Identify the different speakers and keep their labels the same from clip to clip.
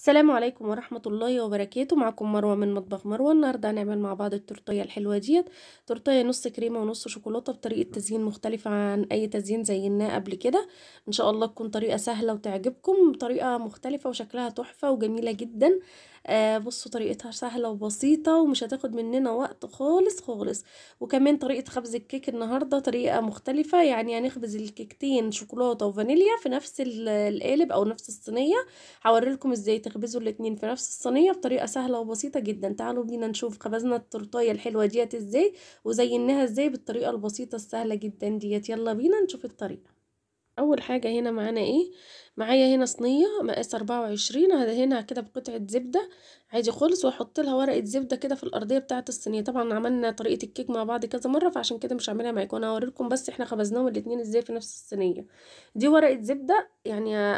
Speaker 1: السلام عليكم ورحمة الله وبركاته معكم مروة من مطبخ مروة النهاردة هنعمل مع بعض التورتية الحلوة ديت تورتية نص كريمة ونص شوكولاتة بطريقة تزيين مختلفة عن أي تزيين زيناه قبل كده إن شاء الله تكون طريقة سهلة وتعجبكم طريقة مختلفة وشكلها تحفة وجميلة جدا آه، بصوا طريقتها سهله وبسيطه ومش هتاخد مننا وقت خالص خالص وكمان طريقه خبز الكيك النهارده طريقه مختلفه يعني هنخبز الكيكتين شوكولاته وفانيليا في نفس القالب او نفس الصينيه هوريلكم ازاي تخبزوا الاتنين في نفس الصينيه بطريقه سهله وبسيطه جدا تعالوا بينا نشوف خبزنا التورتايه الحلوه ديت ازاي وزيناها ازاي بالطريقه البسيطه السهله جدا ديت يلا بينا نشوف الطريقه اول حاجه هنا معانا ايه معايا هنا صينية مقاس أربعة وعشرين هدهنها كده بقطعة زبدة عادي خالص وأحط لها ورقة زبدة كده في الأرضية بتاعة الصينية طبعا عملنا طريقة الكيك مع بعض كذا مرة فعشان كده مش هعملها معاكم أنا هوريكم بس احنا خبزناهم الاتنين ازاي في نفس الصينية دي ورقة زبدة يعني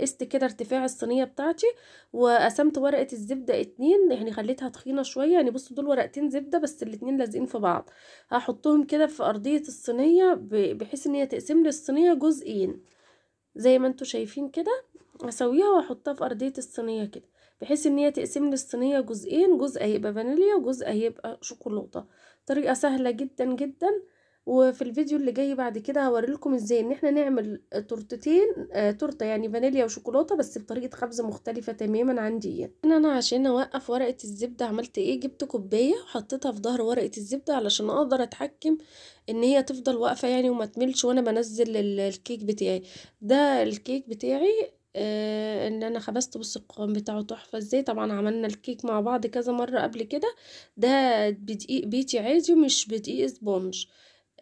Speaker 1: قست كده ارتفاع الصينية بتاعتي وقسمت ورقة الزبدة اتنين يعني خليتها تخينة شوية يعني بصوا دول ورقتين زبدة بس الاتنين لازقين في بعض هحطهم كده في أرضية الصينية بحيث ان هي تقسم لي الصينية جزئين زي ما انتوا شايفين كده اسويها واحطها في ارضيه الصينيه كده بحيث ان هي تقسم لي الصينيه جزئين جزء هيبقى فانيليا وجزء هيبقى شوكولاته طريقه سهله جدا جدا وفي الفيديو اللي جاي بعد كده هوريلكم ازاي ان احنا نعمل تورتتين آه تورته يعني فانيليا وشوكولاته بس بطريقه خبز مختلفه تماما عن ديت هنا انا عشان اوقف ورقه الزبده عملت ايه جبت كوبايه وحطيتها في ظهر ورقه الزبده علشان اقدر اتحكم ان هي تفضل واقفه يعني وما تملش وانا بنزل الكيك بتاعي ده الكيك بتاعي آه ان انا خبزته بص القوام بتاعه تحفه ازاي طبعا عملنا الكيك مع بعض كذا مره قبل كده ده بدقيق بيتي عادي ومش بدقيق سبونج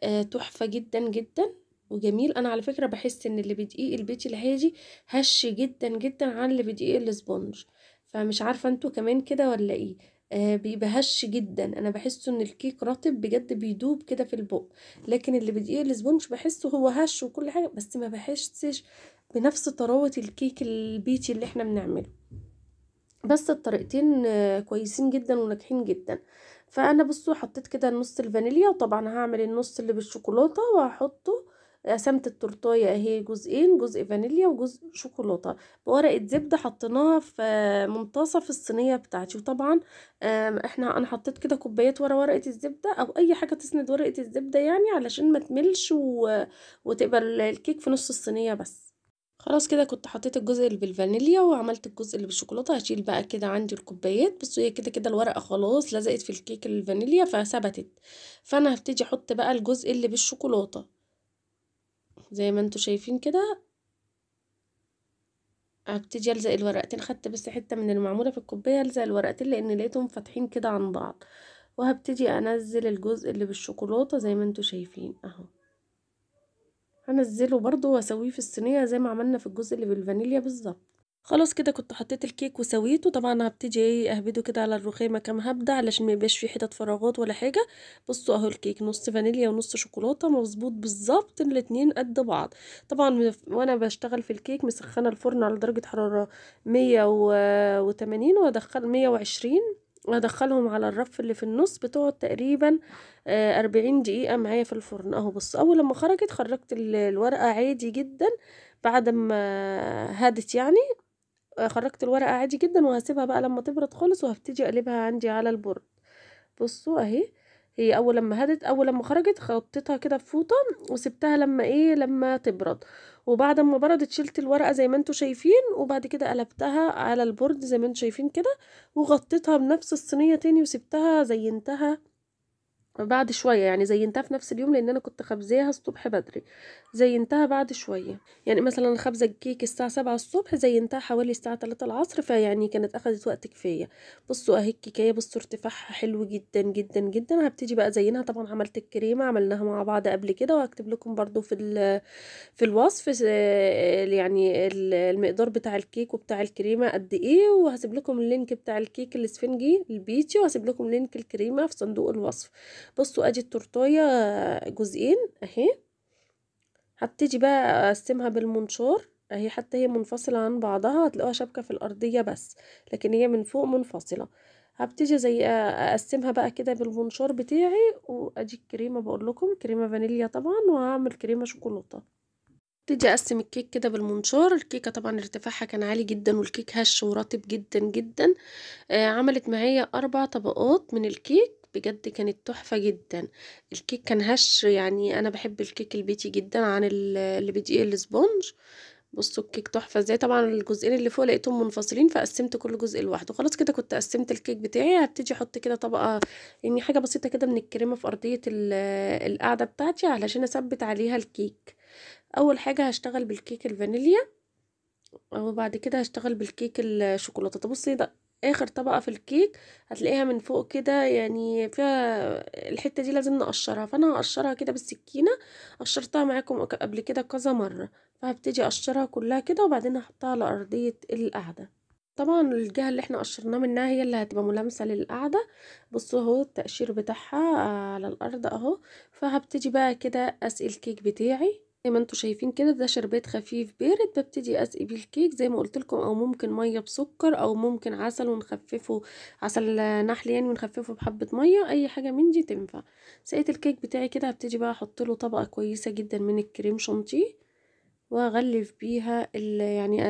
Speaker 1: آه، تحفة جدا جدا وجميل انا على فكرة بحس ان اللي بدقيق البيتي الهادي هش جدا جدا عن اللي بدقيق الاسبونج فمش عارفة انتوا كمان كده ولا ايه آه بيبقى هش جدا انا بحسه ان الكيك رطب بجد بيدوب كده في البق لكن اللي بدقيق الاسبونج بحسه هو هش وكل حاجة بس ما بحسش بنفس طراوة الكيك البيتي اللي احنا بنعمله بس الطريقتين آه، كويسين جدا وناجحين جدا فانا بصوا حطيت كده نص الفانيليا وطبعا هعمل النص اللي بالشوكولاته وهحطه قسمت التورتايه اهي جزئين جزء فانيليا وجزء شوكولاته بورقه زبده حطيناها في منتصف الصينيه بتاعتي وطبعا احنا انا حطيت كده كوبايات ورا ورقه الزبده او اي حاجه تسند ورقه الزبده يعني علشان ما تملش و... وتبقى الكيك في نص الصينيه بس خلاص كده كنت حطيت الجزء اللي بالفانيليا وعملت الجزء اللي بالشوكولاته هشيل بقى كده عندي الكوبايات بصوا هي كده كده الورقه خلاص لزقت في الكيك الفانيليا فثبتت فانا هبتدي احط بقى الجزء اللي بالشوكولاته زي ما انتوا شايفين كده هبتدي الزق الورقتين خدت بس حته من المعموله في الكوبايه الزق الورقتين لان لقيتهم فاتحين كده عن بعض وهبتدي انزل الجزء اللي بالشوكولاته زي ما انتوا شايفين اهو هنزله برضو واسويه في الصينيه زي ما عملنا في الجزء اللي بالفانيليا بالظبط خلاص كده كنت حطيت الكيك وسويته طبعا هبتدي ايه اهبده كده على الرخامه كام هبده علشان ما يبقاش فيه حتت فراغات ولا حاجه بصوا اهو الكيك نص فانيليا ونص شوكولاته مظبوط بالظبط الاتنين قد بعض طبعا وانا بشتغل في الكيك مسخنه الفرن على درجه حراره 180 وادخل 120 ادخلهم على الرف اللي في النص بتقعد تقريبا آه، أربعين دقيقة معايا في الفرن اهو بص اول لما خرجت خرجت الورقة عادي جدا بعد ما هادت يعني آه، خرجت الورقة عادي جدا وهسيبها بقى لما تبرد خالص وهبتدي اقلبها عندي على البرد بصوا اهي هي اول لما هدت اول لما خرجت خطيتها كده في فوطه وسبتها لما ايه لما تبرد وبعد ما بردت شلت الورقة زي ما انتوا شايفين وبعد كده قلبتها على البورد زي ما انتوا شايفين كده وغطيتها بنفس الصينية تاني وسبتها زينتها بعد شويه يعني زينتها في نفس اليوم لان انا كنت خبزاها الصبح بدري زينتها بعد شوية يعني مثلا خبزة الكيك الساعة سبعة الصبح زينتها حوالي الساعة تلاتة العصر فيعني كانت أخدت وقت كفاية بصوا أهي الكيكاية بصوا ارتفاعها حلو جدا جدا جدا هبتدي بقى زينها طبعا عملت الكريمة عملناها مع بعض قبل كده وهكتب لكم برضو في في الوصف يعني المقدار بتاع الكيك وبتاع الكريمة قد إيه وهسيب لكم اللينك بتاع الكيك الاسفنجي البيتي وهسيب لكم لينك الكريمة في صندوق الوصف بصوا أدي التورتاية جزئين أهي هبتدي بقى اقسمها بالمنشار اهي حتى هي منفصلة عن بعضها هتلاقوها شبكة في الأرضية بس لكن هي من فوق منفصلة هبتدي زي اقسمها بقى كده بالمنشار بتاعي وادي الكريمة بقول لكم كريمة فانيليا طبعا وهعمل كريمة شوكولاتة هبتدي اقسم الكيك كده بالمنشار الكيكه طبعا ارتفاعها كان عالي جدا والكيك هش ورطب جدا جدا آه، عملت معايا اربع طبقات من الكيك بجد كانت تحفة جدا الكيك كان هش يعني انا بحب الكيك البيتي جدا عن اللي بدقيق الاسبونج بصوا الكيك تحفة ازاي طبعا الجزئين اللي فوق لقيتهم منفصلين فقسمت كل جزء لوحده خلاص كده كنت قسمت الكيك بتاعي هبتدي احط كده طبقة يعني حاجة بسيطة كده من الكريمة في ارضية القاعدة بتاعتي علشان اثبت عليها الكيك اول حاجة هشتغل بالكيك الفانيليا وبعد كده هشتغل بالكيك الشوكولاتة بصي ده اخر طبقة في الكيك هتلاقيها من فوق كده يعني فيها الحتة دي لازم نقشرها فانا هقشرها كده بالسكينة قشرتها معاكم قبل كده كذا مرة فهبتدي اقشرها كلها كده وبعدين هحطها على ارضية القعدة طبعا الجهة اللي احنا قشرناه منها هي اللي هتبقى ملامسة للقعدة بصوا اهو التقشير بتاعها على الارض اهو فهبتدي بقى كده اسقي الكيك بتاعي زي ما انتوا شايفين كده ده شربات خفيف بارد ببتدي اسقي بيه الكيك زي ما قلت لكم او ممكن ميه بسكر او ممكن عسل ونخففه عسل نحل يعني ونخففه بحبه ميه اي حاجه من دي تنفع سقيت الكيك بتاعي كده هبتدي بقى احط له طبقه كويسه جدا من الكريم شانتيه واغلف بيها يعني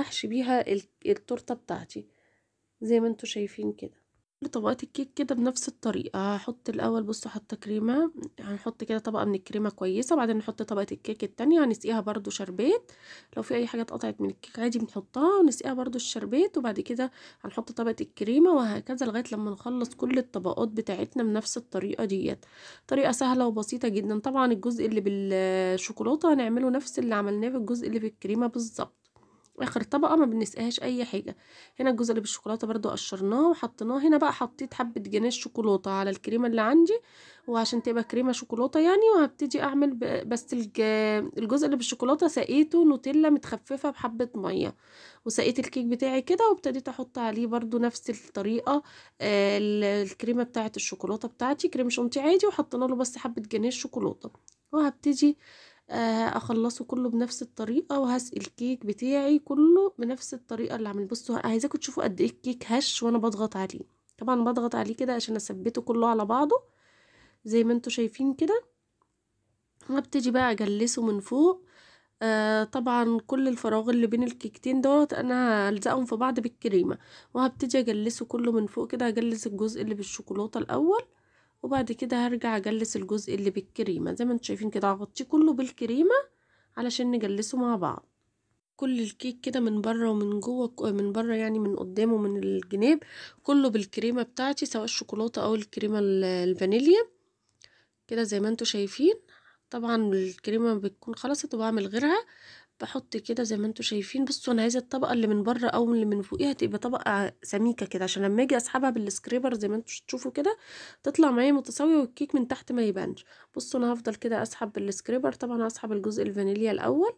Speaker 1: احشي بيها التورته بتاعتي زي ما انتوا شايفين كده طبقات الكيك كده بنفس الطريقة هحط الأول بصوا حاطة كريمة هنحط كده طبقة من الكريمة كويسة وبعدين نحط طبقة الكيك التانية هنسقيها برضو شربات لو في أي حاجة اتقطعت من الكيك عادي بنحطها ونسقيها برضو الشربات وبعد كده هنحط طبقة الكريمة وهكذا لغاية لما نخلص كل الطبقات بتاعتنا بنفس الطريقة ديت طريقة سهلة وبسيطة جدا طبعا الجزء اللي بالشوكولاتة هنعمله نفس اللي عملناه في الجزء اللي بالكريمة بالظبط اخر طبقه ما بنسقاهاش اي حاجه هنا الجزء اللي بالشوكولاته برضو قشرناه وحطيناه هنا بقى حطيت حبه جناش شوكولاته على الكريمه اللي عندي وعشان تبقى كريمه شوكولاته يعني وهبتدي اعمل بس الجزء اللي بالشوكولاته سقيته نوتيلا متخففه بحبه ميه وسقيت الكيك بتاعي كده وابتديت احط عليه برضو نفس الطريقه آه، الكريمه بتاعه الشوكولاته بتاعتي كريم شونتي عادي وحطينا له بس حبه جناش شوكولاته وهبتدي آه، اخلصه كله بنفس الطريقه وهسقي الكيك بتاعي كله بنفس الطريقه اللي عامل بصوا عايزاكم تشوفوا قد ايه الكيك هش وانا بضغط عليه طبعا بضغط عليه كده عشان اثبته كله على بعضه زي ما انتم شايفين كده وابتدي بقى اجلسه من فوق آه طبعا كل الفراغ اللي بين الكيكتين دوت انا هلزقهم في بعض بالكريمه وهبتدي اجلسه كله من فوق كده هجلس الجزء اللي بالشوكولاته الاول وبعد كده هرجع اجلس الجزء اللي بالكريمة زي ما انتم شايفين كده هغطيه كله بالكريمة علشان نجلسه مع بعض كل الكيك كده من بره ومن جوه من بره يعني من قدام ومن الجناب كله بالكريمة بتاعتي سواء الشوكولاتة او الكريمة الفانيليا كده زي ما انتم شايفين طبعا الكريمة بتكون خلصت وبعمل غيرها بحط كده زي ما انتوا شايفين بصوا انا عايزه الطبقه اللي من بره او اللي من فوقيها تبقى طبقه سميكه كده عشان لما اجي اسحبها بالسكريبر زي ما انتوا تشوفوا كده تطلع معايا متساويه والكيك من تحت ما يبانش بصوا انا هفضل كده اسحب بالسكريبر طبعا هسحب الجزء الفانيليا الاول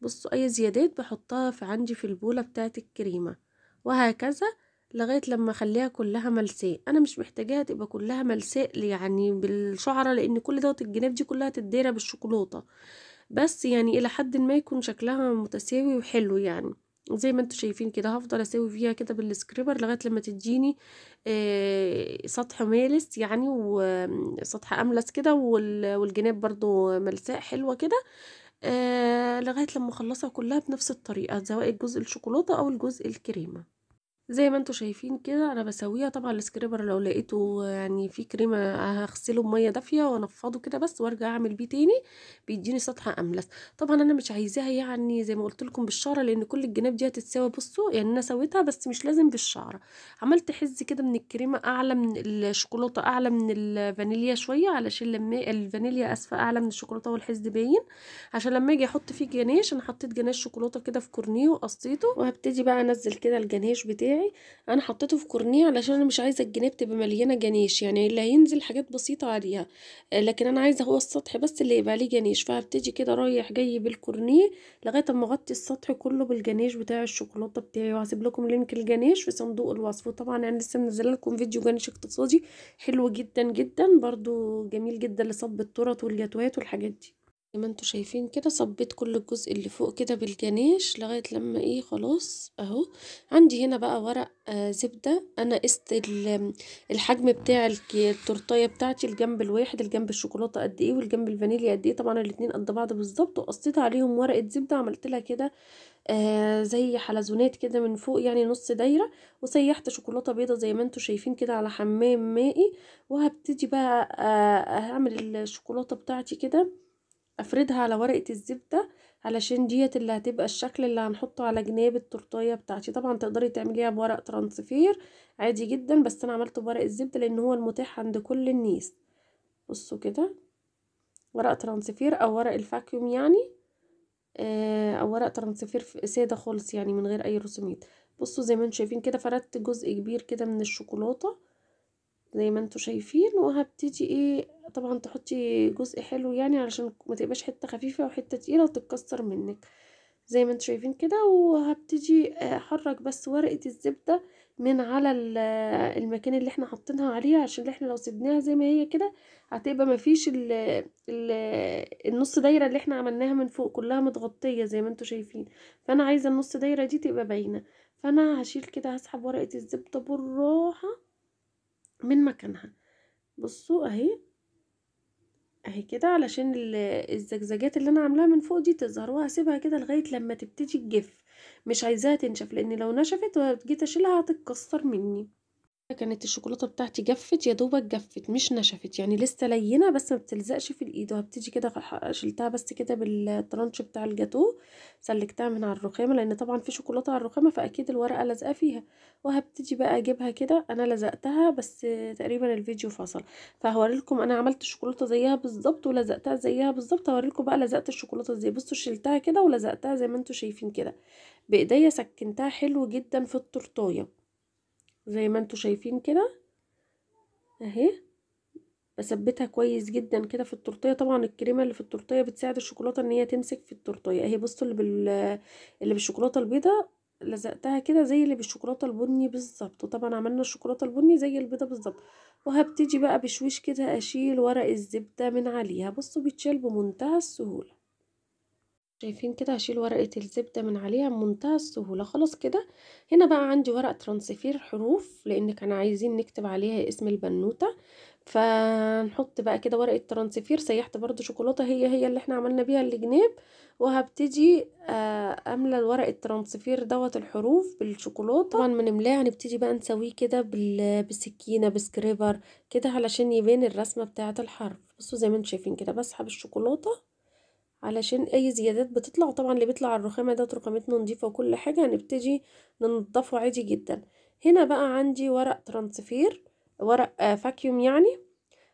Speaker 1: بصوا اي زيادات بحطها في عندي في البوله بتاعه الكريمه وهكذا لغايه لما اخليها كلها ملساء انا مش محتاجاها تبقى كلها ملساء يعني بالشعره لان كل دوت الجناب دي كلها تتدرى بالشوكولاته بس يعني الى حد ما يكون شكلها متساوي وحلو يعني زي ما انتوا شايفين كده هفضل اساوي فيها كده بالسكريبر لغايه لما تديني آه، سطح مالس يعني وسطح املس كده والجناب برضو ملساء حلوه كده آه، لغايه لما اخلصها كلها بنفس الطريقه سواء الجزء الشوكولاته او الجزء الكريمه زي ما انتوا شايفين كده انا بسويها طبعا السكريبر لو لقيته يعني في كريمه هغسله بميه دافيه وانفضه كده بس وارجع اعمل بيه تاني بيديني سطح املس طبعا انا مش عايزاها يعني زي ما قلت لكم بالشعره لان كل الجناب دي هتتساوي بصوا يعني انا سويتها بس مش لازم بالشعره عملت حز كده من الكريمه اعلى من الشوكولاته اعلى من الفانيليا شويه علشان لما الفانيليا اسفه اعلى من الشوكولاته والحز باين عشان لما اجي احط فيه جناش انا حطيت جناش شوكولاته كده في كورنيه وقصيته وهبتدي بقى انزل كده الجناش بتاعي بتاعي انا حطيته في كورنيه علشان انا مش عايزه الجناب تبقى مليانه جنيش يعني اللي هينزل حاجات بسيطه عليها آه، لكن انا عايزه هو السطح بس اللي يبقى عليه جنيش فهبتدي كده رايح جاي بالكورنيه لغايه اما اغطي السطح كله بالجنيش بتاع الشوكولاته بتاعي وهسيب لكم لينك الجنيش في صندوق الوصف وطبعا انا لسه منزله لكم فيديو جنيش اقتصادي حلو جدا جدا برده جميل جدا لصب التورت والجاتوهات والحاجات دي زي ما انتوا شايفين كده صبيت كل الجزء اللي فوق كده بالجناش لغاية لما ايه خلاص اهو عندي هنا بقى ورق آه زبدة انا قست الحجم بتاع التورتاية بتاعتي الجنب الواحد الجنب الشوكولاتة قد ايه والجنب الفانيليا قد ايه طبعا الاتنين قد بعض بالظبط وقصيت عليهم ورقة زبدة عملت لها كده آه زي حلزونات كده من فوق يعني نص دايرة وسيحت شوكولاتة بيضة زي ما انتوا شايفين كده على حمام مائي وهبتدي بقى آه اعمل آه، الشوكولاتة بتاعتي كده افردها على ورقة الزبدة علشان ديت اللي هتبقى الشكل اللي هنحطه على جناب التورتيه بتاعتي طبعا تقدري تعمليها بورق ترانسفير عادي جدا بس انا عملته بورق الزبده لان هو المتاح عند كل الناس بصوا كده ورق ترانسفير او ورق الفاكيوم يعني آه، او ورق ترانسفير ساده خالص يعني من غير اي رسومات بصوا زي ما انتم شايفين كده فردت جزء كبير كده من الشوكولاته زي ما انتم شايفين وهبتدي ايه طبعا تحطي جزء حلو يعني علشان ما تبقاش حته خفيفه وحته تقيله وتتكسر منك زي ما انتم شايفين كده وهبتدي آه، احرك بس ورقه الزبده من على آه، المكان اللي احنا حاطينها عليه عشان احنا لو سيبناها زي ما هي كده هتبقى مفيش ال النص دايره اللي احنا عملناها من فوق كلها متغطيه زي ما انتم شايفين فانا عايزه النص دايره دي تبقى باينه فانا هشيل كده هسحب ورقه الزبده بالراحه من مكانها بصوا اهي اهي كده علشان الزجزجات اللي انا عاملاها من فوق دي تظهر وهسيبها كده لغايه لما تبتدي تجف مش عايزاها تنشف لان لو نشفت وجيت اشيلها هتتكسر مني كانت الشوكولاتة بتاعتي جفت يا دوبك جفت مش نشفت يعني لسه لينة بس ما بتلزقش في الإيد وهبتدي كده شلتها بس كده بالترانش بتاع الجاتو سلكتها من على الرخامة لأن طبعا في شوكولاتة على الرخامة فأكيد الورقة لازقة فيها وهبتدي بقى أجيبها كده أنا لزقتها بس تقريبا الفيديو فصل لكم أنا عملت الشوكولاتة زيها بالظبط ولزقتها زيها بالظبط لكم بقى لزقت الشوكولاتة ازاي بصوا شلتها كده ولزقتها زي ما انتوا شايفين كده بإيديا سكنتها حلو جدا في التورتايه زي ما انتوا شايفين كده اهي بثبتها كويس جدا كده في التورتيه طبعا الكريمه اللي في التورتيه بتساعد الشوكولاته ان هي تمسك في التورتيه اهي بصوا اللي بال اللي بالشوكولاته البيضاء لزقتها كده زي اللي بالشوكولاته البني بالظبط وطبعا عملنا الشوكولاته البني زي البيضه بالظبط وهبتدي بقى بشويش كده اشيل ورق الزبده من عليها بصوا بيتشال بمنتهى السهوله شايفين كده هشيل ورقة الزبدة من عليها بمنتهى السهولة خلاص كده هنا بقى عندي ورق ترانسفير حروف لان كان عايزين نكتب عليها اسم البنوتة فنحط بقى كده ورقة ترانسفير سيحت برده شوكولاتة هي هي اللي احنا عملنا بيها الجناب وهبتدي آه، املى الورق الترانسفير دوت الحروف بالشوكولاتة طبعا ما هنبتدي بقى نسويه كده بالسكينة بسكريبر كده علشان يبان الرسمة بتاعة الحرف بصوا زي ما انتم شايفين كده بسحب الشوكولاتة علشان اي زيادات بتطلع طبعا اللي بيطلع على الرخامه ده رخامتنا نضيفه وكل حاجه هنبتدي ننضفه عادي جدا هنا بقى عندي ورق ترانسفير ورق فاكيوم آه، يعني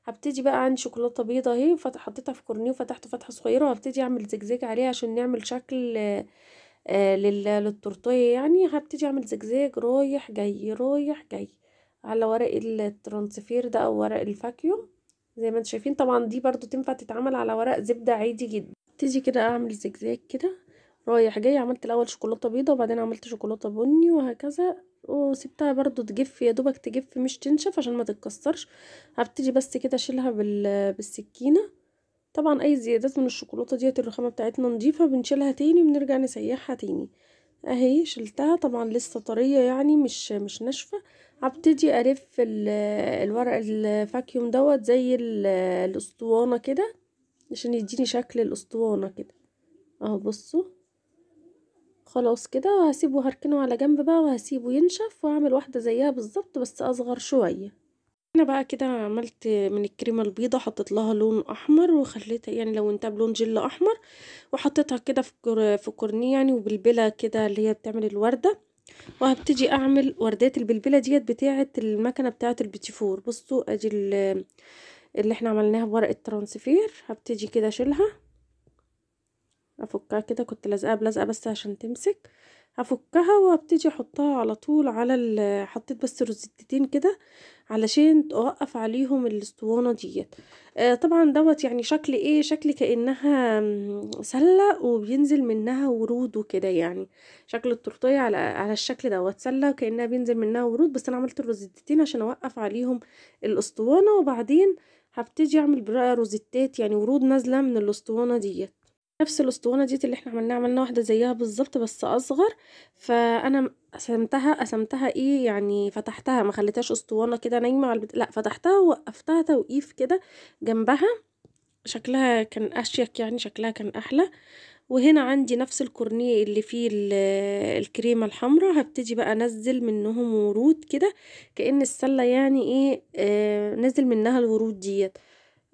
Speaker 1: هبتدي بقى عندي شوكولاته بيضه اهي حطيتها في كورنيه وفتحت فتحه صغيره وهبتدي اعمل زجزاج عليها عشان نعمل شكل آه، للتورتيه يعني هبتدي اعمل زجزاج رايح جاي رايح جاي على ورق الترانسفير ده او ورق الفاكيوم زي ما انتم شايفين طبعا دي برضو تنفع تتعمل على ورق زبدة عادي جدا تيجي كده اعمل زجزاج كده رايح جاي عملت الاول شوكولاته بيضه وبعدين عملت شوكولاته بني وهكذا وسبتها برضو تجف يا دوبك تجف مش تنشف عشان ما تتكسرش هبتدي بس كده اشيلها بالسكينه طبعا اي زيادات من الشوكولاته ديت الرخامه بتاعتنا نضيفه بنشيلها تاني وبنرجع نسيحها تاني اهي شلتها طبعا لسه طريه يعني مش مش ناشفه هبتدي الف الورق الفاكيوم دوت زي الاسطوانه كده عشان يديني شكل الاسطوانة كده اهو بصوا خلاص كده وهسيبه هركنه على جنب بقى وهسيبه ينشف واعمل واحدة زيها بالظبط بس اصغر شوية هنا بقى كده عملت من الكريمه البيضه حطيت لها لون احمر وخليتها يعني لو انتها بلون جل احمر وحطيتها كده في في كورنيه يعني وبلبله كده اللي هي بتعمل الورده وهبتدي اعمل وردات البلبله ديت بتاعه المكنه بتاعه البيتي فور بصوا ادي اللي احنا عملناها بورقة ترانسفير هبتدي كده اشيلها افكها كده كنت لازقاها بلزقة بس عشان تمسك هفكها وابتدي احطها على طول على حطيت بس روزتتين كده علشان اوقف عليهم الاسطوانه ديت آه طبعا دوت يعني شكل ايه شكل كانها سله وبينزل منها ورود وكده يعني شكل التورتيه على على الشكل دوت سله وكانها بينزل منها ورود بس انا عملت الروزتتين عشان اوقف عليهم الاسطوانه وبعدين آه هبتدي اعمل بقى روزيتات يعني ورود نازله من الاسطوانه ديت نفس الاسطوانه ديت اللي احنا عملناها عملنا واحده زيها بالظبط بس اصغر فانا قسمتها قسمتها ايه يعني فتحتها ما خليتهاش اسطوانه كده نايمه على البت... لا فتحتها ووقفتها توقيف كده جنبها شكلها كان اشيك يعني شكلها كان احلى وهنا عندي نفس الكورنيه اللي فيه الكريمة الحمراء هبتدي بقى انزل منهم ورود كده كأن السلة يعني ايه آه نزل منها الورود ديت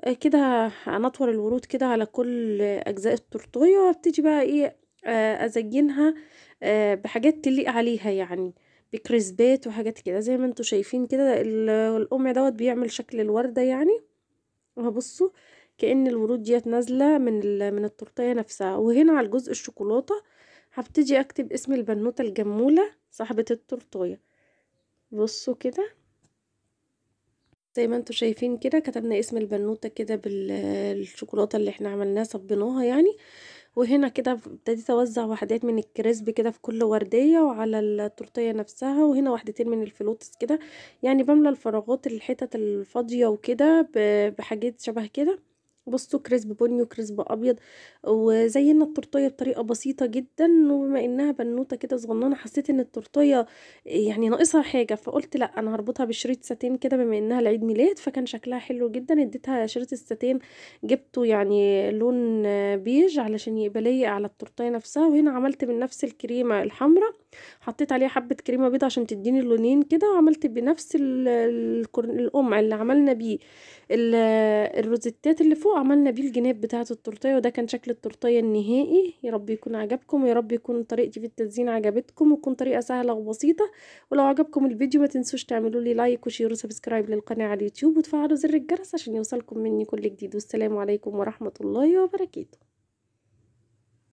Speaker 1: آه كده هنطور الورود كده على كل اجزاء التورتوية وهبتدي بقى ايه آه ازينها آه بحاجات تليق عليها يعني بكريسبات وحاجات كده زي ما انتوا شايفين كده القمع دوت بيعمل شكل الوردة يعني وهبصوا كأن الورود ديت نازلة من من التورتية نفسها وهنا على الجزء الشوكولاتة هبتدي اكتب اسم البنوتة الجمولة صاحبة التورتية بصوا كده زي ما انتوا شايفين كده كتبنا اسم البنوتة كده بالشوكولاتة اللي احنا عملناها صبيناها يعني وهنا كده ابتديت اوزع وحدات من الكريسب كده في كل ورديه وعلى التورتيه نفسها وهنا وحدتين من الفلوتس كده يعني بملى الفراغات الحتت الفاضيه وكده بحاجات شبه كده بصوا كريسب بني وكريسب ابيض وزينا التورتيه بطريقه بسيطه جدا وبما انها بنوته كده صغننه حسيت ان التورتيه يعني ناقصها حاجه فقلت لا انا هربطها بشريط ساتين كده بما انها لعيد ميلاد فكان شكلها حلو جدا اديتها شريط الساتين جبته يعني لون بيج علشان يبقى على التورتيه نفسها وهنا عملت من نفس الكريمه الحمراء حطيت عليها حبه كريمه بيضه عشان تديني اللونين كده وعملت بنفس القمع اللي عملنا بيه الروزيتات اللي فوق عملنا بيه الجناب بتاعه التورتيه وده كان شكل التورتيه النهائي يا رب يكون عجبكم ويا رب يكون طريقتي في التزيين عجبتكم وتكون طريقه سهله وبسيطه ولو عجبكم الفيديو ما تنسوش تعملوا لي لايك وشير وسبسكرايب للقناه على اليوتيوب وتفعلوا زر الجرس عشان يوصلكم مني كل جديد والسلام عليكم ورحمه الله وبركاته